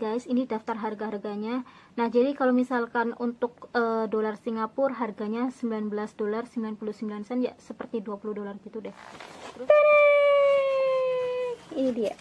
guys ini daftar harga-harganya nah jadi kalau misalkan untuk e, dolar Singapura harganya 19 dolar 99 sen ya seperti 20 dolar gitu deh Terus, ini dia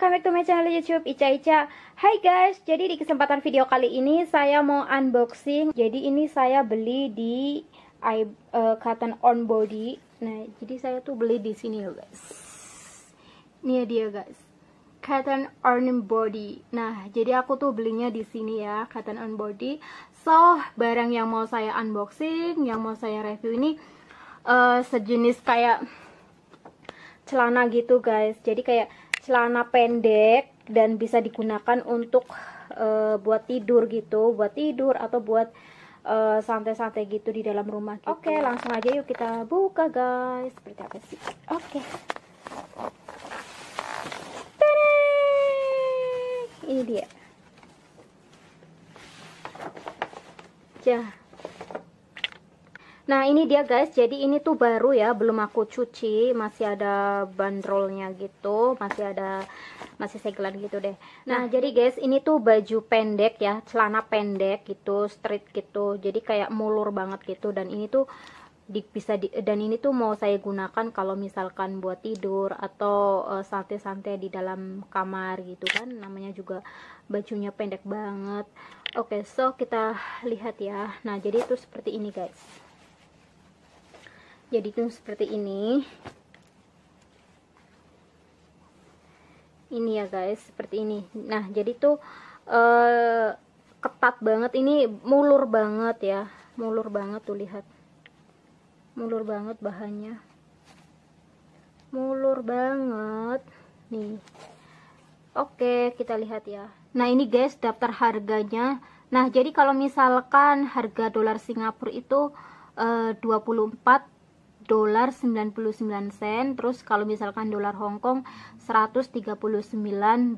welcome back to my channel youtube Ica Ica Hai guys, jadi di kesempatan video kali ini saya mau unboxing Jadi ini saya beli di I, uh, cotton on body Nah, jadi saya tuh beli di sini guys Ini dia guys Cotton on body Nah, jadi aku tuh belinya di sini ya Cotton on body So, barang yang mau saya unboxing, yang mau saya review ini uh, Sejenis kayak celana gitu guys Jadi kayak celana pendek dan bisa digunakan untuk uh, buat tidur gitu, buat tidur atau buat santai eh, santai-santai gitu di dalam rumah. Gitu. Oke, okay, langsung aja yuk kita buka guys. Seperti apa sih? Oke. Okay. Ini dia. Ya. Nah ini dia guys, jadi ini tuh baru ya, belum aku cuci, masih ada bandrolnya gitu, masih ada masih segelan gitu deh. Nah, nah jadi guys, ini tuh baju pendek ya, celana pendek gitu, street gitu, jadi kayak mulur banget gitu dan ini tuh di, bisa di, dan ini tuh mau saya gunakan kalau misalkan buat tidur atau eh, santai-santai uh, di dalam kamar gitu kan namanya juga bajunya pendek banget oke okay, so kita lihat ya nah jadi itu seperti ini guys jadi tuh seperti ini ini ya guys seperti ini nah jadi tuh eh, ketat banget ini mulur banget ya mulur banget tuh lihat mulur banget bahannya mulur banget nih oke kita lihat ya nah ini guys daftar harganya nah jadi kalau misalkan harga dolar Singapura itu eh, 24 dolar 99 sen terus kalau misalkan dolar Hongkong 139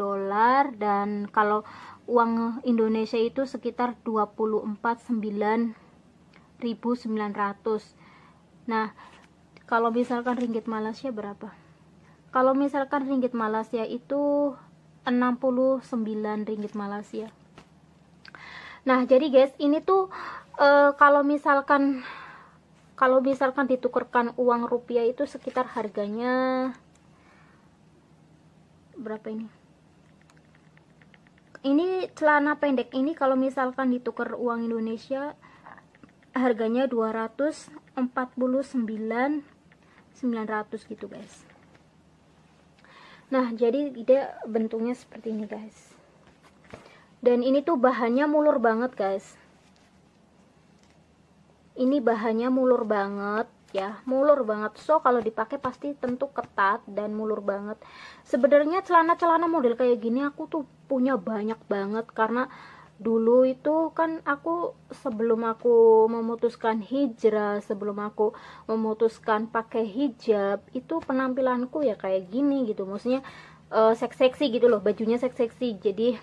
dolar dan kalau uang Indonesia itu sekitar 249.900. nah kalau misalkan ringgit Malaysia berapa kalau misalkan ringgit Malaysia itu 69 ringgit Malaysia nah jadi guys ini tuh e, kalau misalkan kalau misalkan ditukarkan uang rupiah itu sekitar harganya berapa ini ini celana pendek ini kalau misalkan ditukar uang Indonesia harganya 249 900 gitu guys nah jadi ide bentuknya seperti ini guys dan ini tuh bahannya mulur banget guys ini bahannya mulur banget ya mulur banget so kalau dipakai pasti tentu ketat dan mulur banget sebenarnya celana-celana model kayak gini aku tuh punya banyak banget karena dulu itu kan aku sebelum aku memutuskan hijrah sebelum aku memutuskan pakai hijab itu penampilanku ya kayak gini gitu maksudnya uh, eh, seksi gitu loh bajunya seks seksi jadi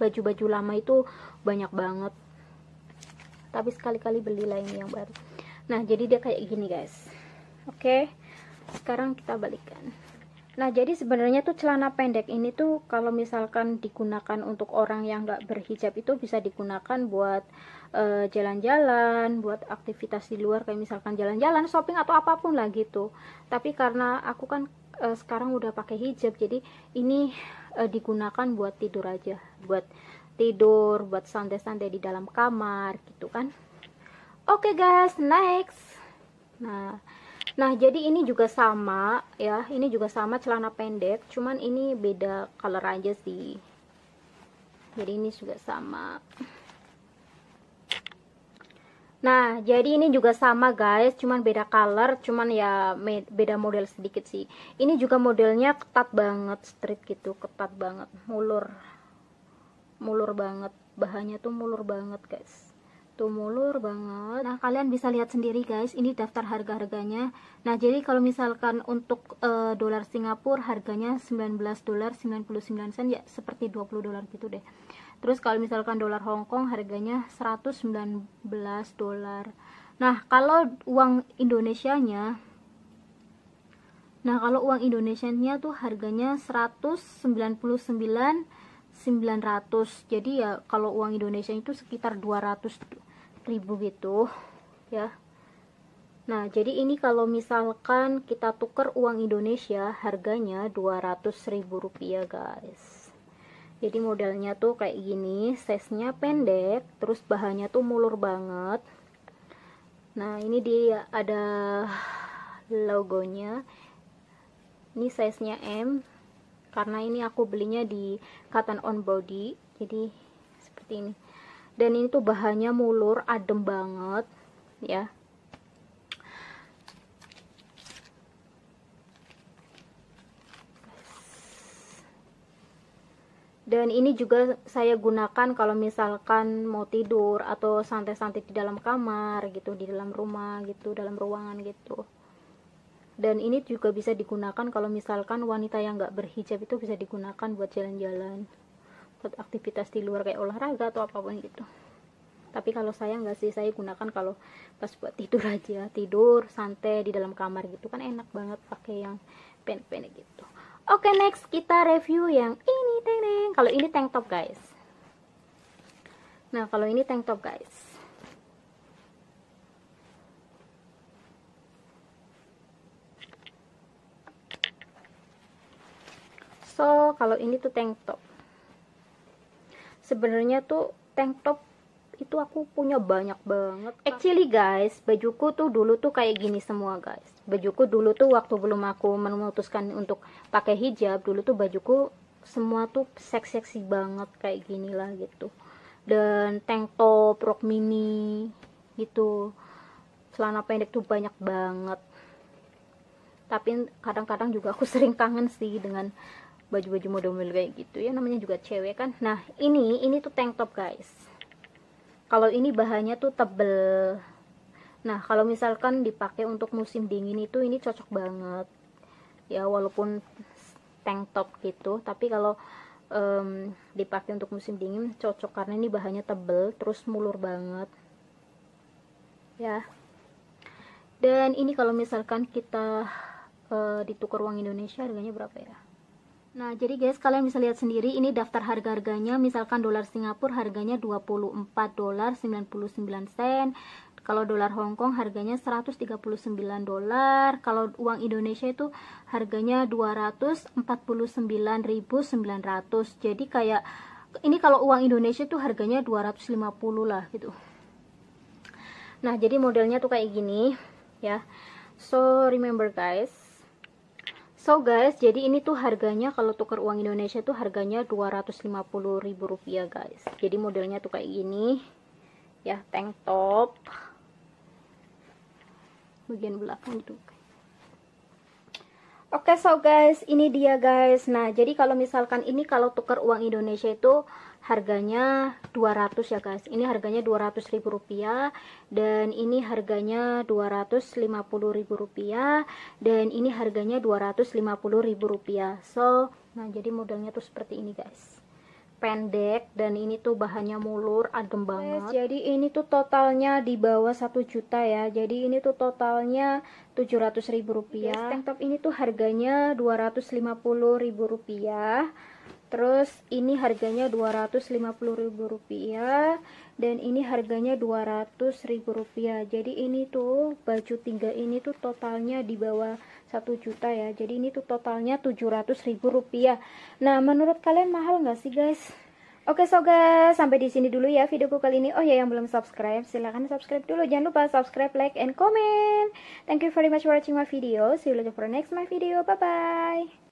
baju-baju lama itu banyak banget tapi sekali-kali beli lainnya yang baru nah jadi dia kayak gini guys oke okay? sekarang kita balikan nah jadi sebenarnya tuh celana pendek ini tuh kalau misalkan digunakan untuk orang yang gak berhijab itu bisa digunakan buat eh, jalan-jalan, uh, buat aktivitas di luar kayak misalkan jalan-jalan, shopping atau apapun lah gitu. Tapi karena aku kan uh, sekarang udah pakai hijab, jadi ini uh, digunakan buat tidur aja, buat tidur buat santai-santai di dalam kamar gitu kan oke okay guys next nah nah jadi ini juga sama ya ini juga sama celana pendek cuman ini beda color aja sih jadi ini juga sama Nah, jadi ini juga sama guys, cuman beda color, cuman ya beda model sedikit sih. Ini juga modelnya ketat banget, street gitu, ketat banget, mulur mulur banget bahannya tuh mulur banget guys tuh mulur banget nah kalian bisa lihat sendiri guys ini daftar harga-harganya nah jadi kalau misalkan untuk e, dolar Singapura harganya 19 dolar 99 sen ya seperti 20 dolar gitu deh terus kalau misalkan dolar Hongkong harganya 119 dolar nah kalau uang Indonesia nya nah kalau uang Indonesia nya tuh harganya 199 900 jadi ya kalau uang Indonesia itu sekitar 200 ribu gitu ya Nah, jadi ini kalau misalkan kita tuker uang Indonesia harganya 200 ribu rupiah guys. Jadi modalnya tuh kayak gini, size-nya pendek, terus bahannya tuh mulur banget. Nah, ini dia ada logonya. Ini size-nya M, karena ini aku belinya di cotton on body jadi seperti ini dan ini tuh bahannya mulur adem banget ya dan ini juga saya gunakan kalau misalkan mau tidur atau santai-santai di dalam kamar gitu di dalam rumah gitu dalam ruangan gitu dan ini juga bisa digunakan kalau misalkan wanita yang nggak berhijab itu bisa digunakan buat jalan-jalan buat aktivitas di luar kayak olahraga atau apapun gitu tapi kalau saya nggak sih saya gunakan kalau pas buat tidur aja tidur santai di dalam kamar gitu kan enak banget pakai yang pendek-pendek gitu oke okay, next kita review yang ini teng kalau ini tank top guys nah kalau ini tank top guys torso kalau ini tuh tank top sebenarnya tuh tank top itu aku punya banyak banget actually guys bajuku tuh dulu tuh kayak gini semua guys bajuku dulu tuh waktu belum aku memutuskan untuk pakai hijab dulu tuh bajuku semua tuh seksi seksi banget kayak gini lah gitu dan tank top rok mini gitu celana pendek tuh banyak banget tapi kadang-kadang juga aku sering kangen sih dengan baju-baju model-model kayak gitu ya namanya juga cewek kan nah ini ini tuh tank top guys kalau ini bahannya tuh tebel nah kalau misalkan dipakai untuk musim dingin itu ini cocok banget ya walaupun tank top gitu tapi kalau um, dipakai untuk musim dingin cocok karena ini bahannya tebel terus mulur banget ya dan ini kalau misalkan kita uh, ditukar uang Indonesia harganya berapa ya Nah, jadi guys, kalian bisa lihat sendiri ini daftar harga-harganya. Misalkan dolar Singapura harganya 24 dolar 99 sen. Kalau dolar Hong Kong harganya 139 dolar. Kalau uang Indonesia itu harganya 249.900. Jadi kayak ini kalau uang Indonesia itu harganya 250 lah gitu. Nah, jadi modelnya tuh kayak gini ya. So, remember guys, So guys, jadi ini tuh harganya kalau tukar uang Indonesia tuh harganya 250 ribu rupiah guys. Jadi modelnya tuh kayak gini. Ya, tank top. Bagian belakang tuh gitu, Oke, okay, so guys, ini dia guys. Nah, jadi kalau misalkan ini kalau tukar uang Indonesia itu harganya 200 ya guys ini harganya 200 ribu rupiah dan ini harganya 250 ribu rupiah dan ini harganya 250 ribu rupiah so nah jadi modelnya tuh seperti ini guys pendek dan ini tuh bahannya mulur adem banget yes, jadi ini tuh totalnya di bawah 1 juta ya jadi ini tuh totalnya 700 ribu rupiah yes, tank top ini tuh harganya 250 ribu rupiah Terus ini harganya Rp250.000 dan ini harganya Rp200.000. Jadi ini tuh baju tiga ini tuh totalnya di bawah 1 juta ya. Jadi ini tuh totalnya Rp700.000. Nah, menurut kalian mahal nggak sih, guys? Oke so guys, sampai di sini dulu ya videoku kali ini. Oh ya yang belum subscribe, silahkan subscribe dulu. Jangan lupa subscribe, like, and comment. Thank you very much for watching my video. See you later for next my video. Bye-bye.